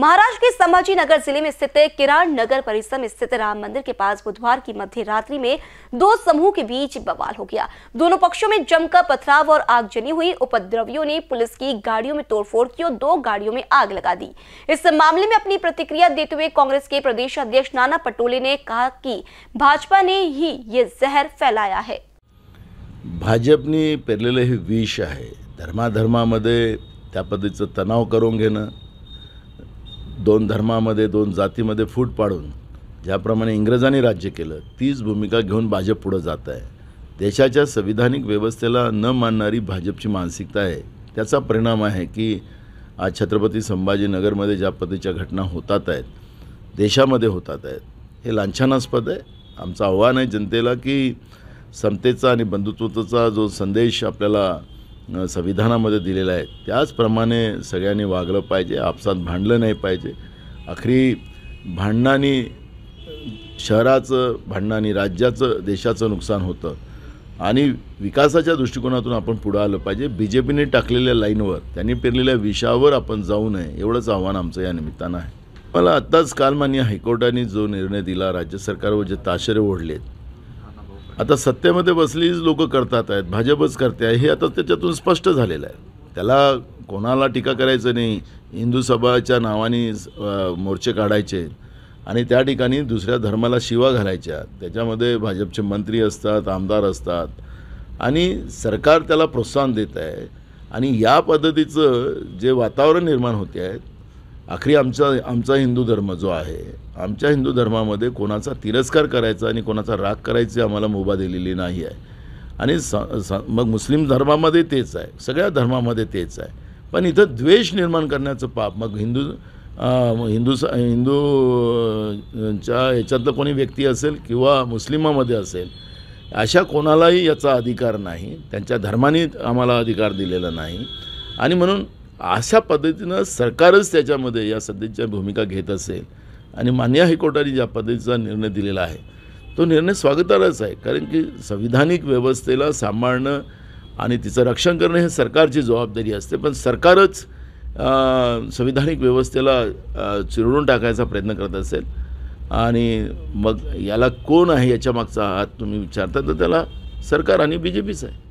महाराष्ट्र के संभाजी नगर जिले में स्थित किरान नगर परिसर में स्थित राम मंदिर के पास बुधवार की मध्य रात्रि में दो समूह के बीच बवाल हो गया दोनों पक्षों में जमकर पथराव और आगजनी हुई उपद्रवियों ने पुलिस की गाड़ियों में तोड़फोड़ की और दो गाड़ियों में आग लगा दी इस मामले में अपनी प्रतिक्रिया देते हुए कांग्रेस के प्रदेश अध्यक्ष नाना पटोले ने कहा की भाजपा ने ही ये जहर फैलाया है भाजपा ने हे विष है धर्माधर्मामध्ये त्या पद्धतीचं तनाव करो घेना दोन धर्मामध्ये दोन जातीमध्ये फूट पाडून ज्याप्रमाणे इंग्रजांनी राज्य केलं तीच भूमिका घेऊन भाजप पुढं जात आहे देशाच्या संविधानिक व्यवस्थेला न मानणारी भाजपची मानसिकता आहे त्याचा परिणाम आहे की आज छत्रपती संभाजीनगरमध्ये ज्या पद्धतीच्या घटना होतात आहेत देशामध्ये होतात आहेत हे लांछनास्पद आहे आमचं आव्हान आहे जनतेला की समतेचा आणि बंधुत्वाचा जो संदेश आपल्याला संविधानामध्ये दिलेलं आहे त्याचप्रमाणे सगळ्यांनी वागलं पाहिजे आपसात भांडलं नाही पाहिजे अखरी भांडणाने शहराचं भांडणाने राज्याचं देशाचं नुकसान होतं आणि विकासाच्या दृष्टिकोनातून आपण पुढं आलं पाहिजे बी जे पीने टाकलेल्या लाईनवर त्यांनी पेरलेल्या विषावर आपण जाऊ नये एवढंच आव्हान आमचं या निमित्तानं आहे मला आत्ताच काल मान्य हायकोर्टाने जो निर्णय दिला राज्य सरकारवर जे ताशेरे ओढलेत आता सत्तेमध्ये बसलीच लोक करतात आहेत भाजपच करते आहे हे आता त्याच्यातून स्पष्ट झालेलं आहे त्याला कोणाला टीका करायचं नाही हिंदू सभाच्या नावाने मोर्चे काढायचे आणि त्या ठिकाणी दुसऱ्या धर्माला शिवा घालायच्या त्याच्यामध्ये भाजपचे मंत्री असतात आमदार असतात आणि सरकार त्याला प्रोत्साहन देत आहे आणि या पद्धतीचं जे वातावरण निर्माण होते आहे आखरी आमचा आमचा हिंदू धर्म जो आहे आमच्या हिंदू धर्मामध्ये कोणाचा तिरस्कार करायचा आणि कोणाचा राग करायची आम्हाला मुभा दिलेली नाही आहे आणि स मग मुस्लिम धर्मामध्ये तेच आहे सगळ्या धर्मामध्ये तेच आहे पण इथं द्वेष निर्माण करण्याचं पाप मग हिंदू हिंदू हिंदूच्या याच्यातलं कोणी व्यक्ती असेल किंवा मुस्लिमामध्ये असेल अशा कोणालाही याचा अधिकार नाही त्यांच्या धर्माने आम्हाला अधिकार दिलेला नाही आणि म्हणून अशा पद्धतीनं सरकारच त्याच्यामध्ये या सध्याच्या भूमिका घेत असेल आणि मान्य हायकोर्टाने ज्या पद्धतीचा निर्णय दिलेला आहे तो निर्णय स्वागतालाच आहे कारण की संविधानिक व्यवस्थेला सांभाळणं आणि तिचं रक्षण करणं हे सरकारची जबाबदारी असते पण सरकारच संविधानिक व्यवस्थेला चिरडून टाकायचा प्रयत्न करत असेल आणि मग याला कोण आहे याच्या मागचा हात तुम्ही विचारता तर त्याला सरकार आणि बी जे पीच आहे